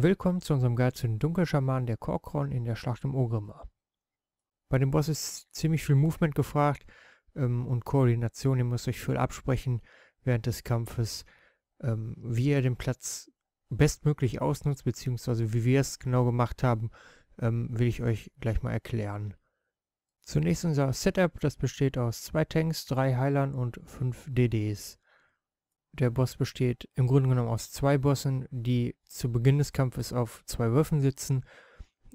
Willkommen zu unserem Guide zu den Dunkelschamanen der Korkron in der Schlacht im Ogrimmar. Bei dem Boss ist ziemlich viel Movement gefragt ähm, und Koordination. Ihr müsst euch viel absprechen während des Kampfes, ähm, wie ihr den Platz bestmöglich ausnutzt, beziehungsweise wie wir es genau gemacht haben, ähm, will ich euch gleich mal erklären. Zunächst unser Setup, das besteht aus zwei Tanks, drei Heilern und fünf DDs. Der Boss besteht im Grunde genommen aus zwei Bossen, die zu Beginn des Kampfes auf zwei Würfen sitzen.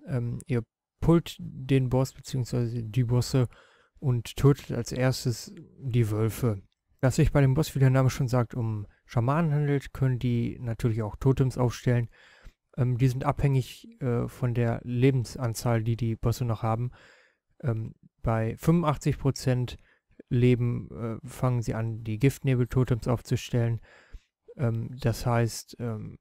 Ähm, ihr pullt den Boss bzw. die Bosse und tötet als erstes die Wölfe. Da es sich bei dem Boss, wie der Name schon sagt, um Schamanen handelt, können die natürlich auch Totems aufstellen. Ähm, die sind abhängig äh, von der Lebensanzahl, die die Bosse noch haben. Ähm, bei 85 Prozent Leben äh, fangen sie an, die Giftnebel-Totems aufzustellen. Ähm, das heißt, ähm,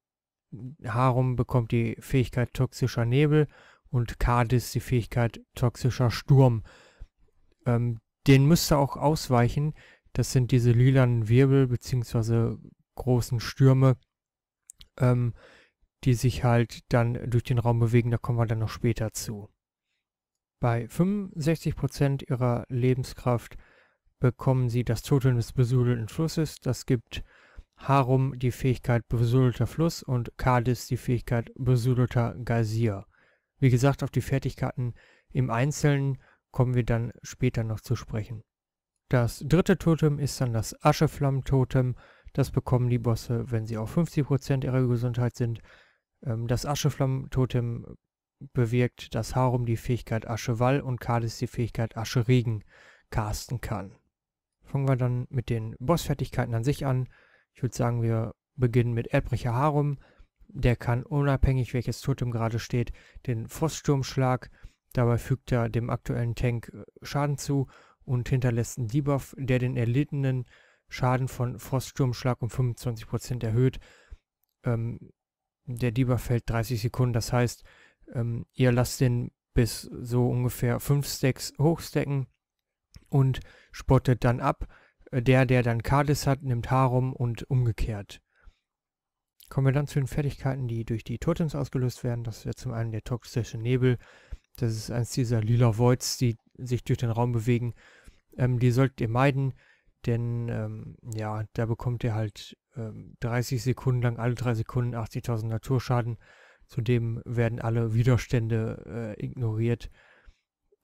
Harum bekommt die Fähigkeit toxischer Nebel und Kadis die Fähigkeit toxischer Sturm. Ähm, den müsste auch ausweichen. Das sind diese lilanen Wirbel bzw. großen Stürme, ähm, die sich halt dann durch den Raum bewegen. Da kommen wir dann noch später zu. Bei 65% ihrer Lebenskraft bekommen sie das Totem des besudelten Flusses. Das gibt Harum die Fähigkeit besudelter Fluss und Kadis die Fähigkeit besudelter Geysir. Wie gesagt, auf die Fertigkeiten im Einzelnen kommen wir dann später noch zu sprechen. Das dritte Totem ist dann das Ascheflamm-Totem. Das bekommen die Bosse, wenn sie auf 50% ihrer Gesundheit sind. Ähm, das Ascheflamm-Totem bewirkt, dass Harum die Fähigkeit Aschewall und Kadis die Fähigkeit Ascheregen casten kann. Fangen wir dann mit den Bossfertigkeiten an sich an. Ich würde sagen, wir beginnen mit Erdbrecher Harum. Der kann unabhängig, welches Totem gerade steht, den Froststurmschlag. Dabei fügt er dem aktuellen Tank äh, Schaden zu und hinterlässt einen Debuff, der den erlittenen Schaden von Froststurmschlag um 25% erhöht. Ähm, der Debuff fällt 30 Sekunden, das heißt, ähm, ihr lasst den bis so ungefähr 5 Stacks hochstecken und spottet dann ab, äh, der, der dann Kades hat, nimmt Harum und umgekehrt. Kommen wir dann zu den Fertigkeiten, die durch die Totems ausgelöst werden. Das wäre zum einen der toxische Nebel. Das ist eins dieser lila Voids, die sich durch den Raum bewegen. Ähm, die solltet ihr meiden, denn ähm, ja, da bekommt ihr halt ähm, 30 Sekunden lang, alle 3 Sekunden 80.000 Naturschaden. Zudem werden alle Widerstände äh, ignoriert.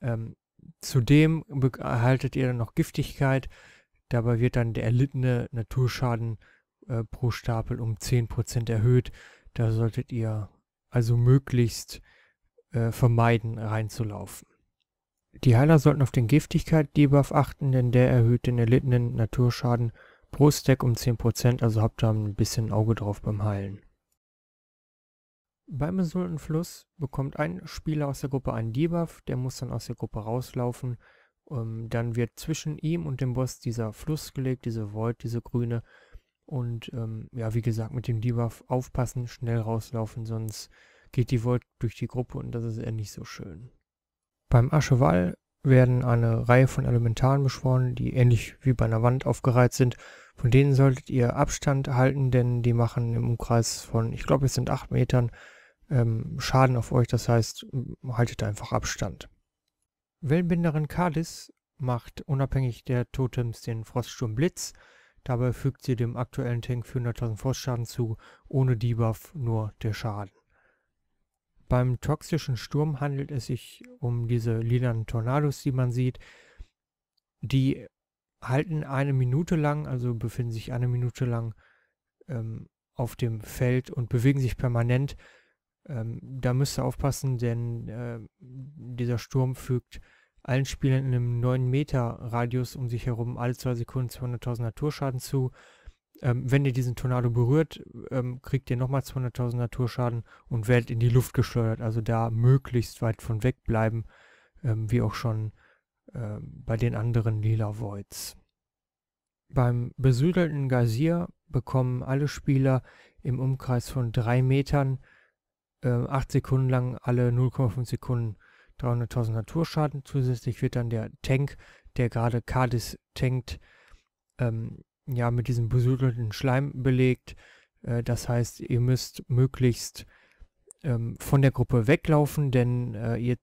Ähm, Zudem erhaltet ihr dann noch Giftigkeit. Dabei wird dann der erlittene Naturschaden äh, pro Stapel um 10% erhöht. Da solltet ihr also möglichst äh, vermeiden, reinzulaufen. Die Heiler sollten auf den Giftigkeit-Debuff achten, denn der erhöht den erlittenen Naturschaden pro Stack um 10%, also habt da ein bisschen Auge drauf beim Heilen. Beim Fluss bekommt ein Spieler aus der Gruppe einen Debuff, der muss dann aus der Gruppe rauslaufen. Ähm, dann wird zwischen ihm und dem Boss dieser Fluss gelegt, diese Void, diese grüne. Und ähm, ja, wie gesagt, mit dem Debuff aufpassen, schnell rauslaufen, sonst geht die Void durch die Gruppe und das ist eher nicht so schön. Beim Aschewall werden eine Reihe von Elementaren beschworen, die ähnlich wie bei einer Wand aufgereiht sind. Von denen solltet ihr Abstand halten, denn die machen im Umkreis von, ich glaube es sind 8 Metern, ähm, Schaden auf euch, das heißt, haltet einfach Abstand. Wellenbinderin Kalis macht unabhängig der Totems den Froststurm Blitz. Dabei fügt sie dem aktuellen Tank 400.000 Frostschaden zu, ohne Debuff nur der Schaden. Beim toxischen Sturm handelt es sich um diese lilanen Tornados, die man sieht. Die halten eine Minute lang, also befinden sich eine Minute lang ähm, auf dem Feld und bewegen sich permanent ähm, da müsst ihr aufpassen, denn äh, dieser Sturm fügt allen Spielern in einem 9-Meter-Radius um sich herum alle zwei Sekunden 200.000 Naturschaden zu. Ähm, wenn ihr diesen Tornado berührt, ähm, kriegt ihr nochmal 200.000 Naturschaden und werdet in die Luft geschleudert. Also da möglichst weit von weg bleiben, ähm, wie auch schon äh, bei den anderen Lila Voids. Beim besüdelten Geysir bekommen alle Spieler im Umkreis von 3 Metern äh, 8 Sekunden lang alle 0,5 Sekunden 300.000 Naturschaden. Zusätzlich wird dann der Tank, der gerade Cardis tankt, ähm, ja, mit diesem besudelten Schleim belegt. Äh, das heißt, ihr müsst möglichst ähm, von der Gruppe weglaufen, denn äh, ihr,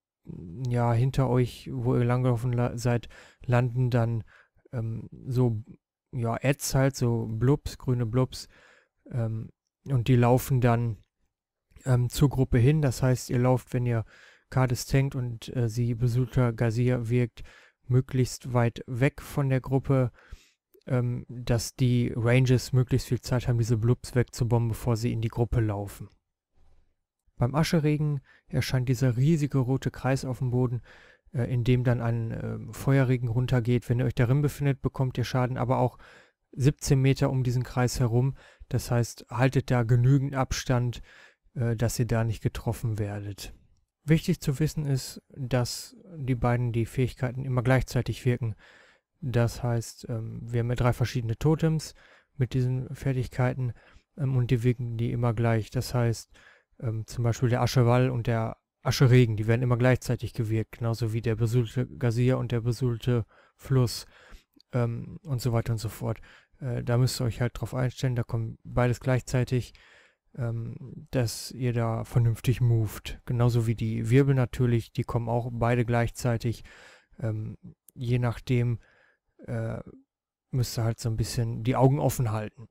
ja, hinter euch, wo ihr langgelaufen la seid, landen dann ähm, so, ja, Ads halt, so Blubs, grüne Blobs. Ähm, und die laufen dann ähm, zur Gruppe hin. Das heißt, ihr lauft, wenn ihr Kades tankt und äh, sie Besucher Gazir wirkt, möglichst weit weg von der Gruppe, ähm, dass die Rangers möglichst viel Zeit haben, diese Blubs wegzubomben, bevor sie in die Gruppe laufen. Beim Ascheregen erscheint dieser riesige rote Kreis auf dem Boden, äh, in dem dann ein äh, Feuerregen runtergeht. Wenn ihr euch darin befindet, bekommt ihr Schaden, aber auch 17 Meter um diesen Kreis herum. Das heißt, haltet da genügend Abstand, äh, dass ihr da nicht getroffen werdet. Wichtig zu wissen ist, dass die beiden die Fähigkeiten immer gleichzeitig wirken. Das heißt, ähm, wir haben ja drei verschiedene Totems mit diesen Fertigkeiten ähm, und die wirken die immer gleich. Das heißt, ähm, zum Beispiel der Aschewall und der Ascheregen, die werden immer gleichzeitig gewirkt, genauso wie der besudelte Gazier und der besudelte Fluss und so weiter und so fort. Äh, da müsst ihr euch halt drauf einstellen, da kommen beides gleichzeitig ähm, dass ihr da vernünftig moved. Genauso wie die Wirbel natürlich, die kommen auch beide gleichzeitig. Ähm, je nachdem äh, müsst ihr halt so ein bisschen die Augen offen halten.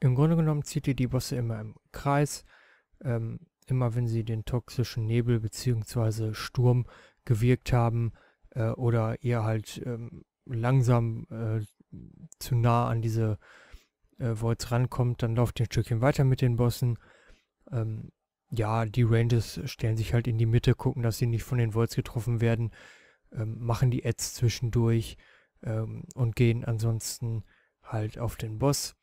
Im Grunde genommen zieht ihr die Bosse immer im Kreis. Ähm, immer wenn sie den toxischen Nebel bzw. Sturm gewirkt haben äh, oder ihr halt ähm, langsam äh, zu nah an diese äh, Voids rankommt, dann läuft ihr ein Stückchen weiter mit den Bossen. Ähm, ja, die Ranges stellen sich halt in die Mitte, gucken, dass sie nicht von den Volts getroffen werden, ähm, machen die Ads zwischendurch ähm, und gehen ansonsten halt auf den Boss.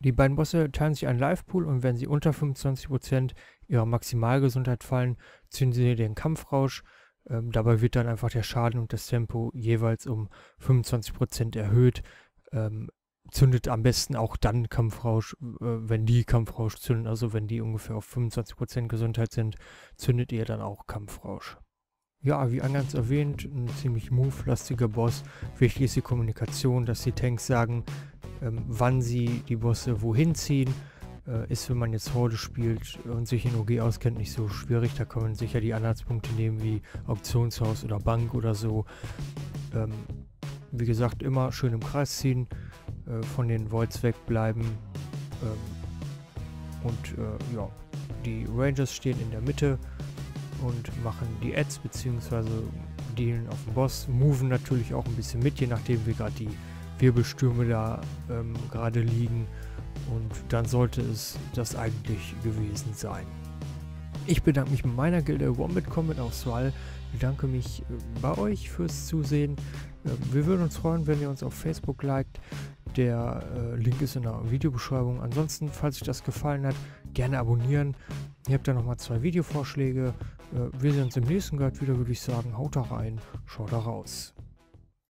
Die beiden Bosse teilen sich einen Live-Pool und wenn sie unter 25% ihrer Maximalgesundheit fallen, ziehen sie den Kampfrausch. Ähm, dabei wird dann einfach der Schaden und das Tempo jeweils um 25% erhöht. Ähm, zündet am besten auch dann Kampfrausch, äh, wenn die Kampfrausch zünden, also wenn die ungefähr auf 25% Gesundheit sind, zündet ihr dann auch Kampfrausch. Ja, wie eingangs erwähnt, ein ziemlich move-lastiger Boss. Wichtig ist die Kommunikation, dass die Tanks sagen, ähm, wann sie die Bosse wohin ziehen. Äh, ist, wenn man jetzt Horde spielt und sich in OG auskennt, nicht so schwierig. Da kann man sicher die Anhaltspunkte nehmen wie Auktionshaus oder Bank oder so. Ähm, wie gesagt, immer schön im Kreis ziehen. Äh, von den Voids wegbleiben. Ähm, und äh, ja, die Rangers stehen in der Mitte und machen die Ads bzw. dealen auf den Boss, moven natürlich auch ein bisschen mit, je nachdem wie gerade die Wirbelstürme da ähm, gerade liegen. Und dann sollte es das eigentlich gewesen sein. Ich bedanke mich mit meiner Gilde Wombat Comet aus Wall. Bedanke mich äh, bei euch fürs Zusehen. Ähm, wir würden uns freuen, wenn ihr uns auf Facebook liked. Der äh, Link ist in der Videobeschreibung. Ansonsten, falls euch das gefallen hat, gerne abonnieren. Ihr habt ja nochmal zwei Videovorschläge. Äh, wir sehen uns im nächsten Guide wieder, würde ich sagen. Haut da rein, schaut da raus.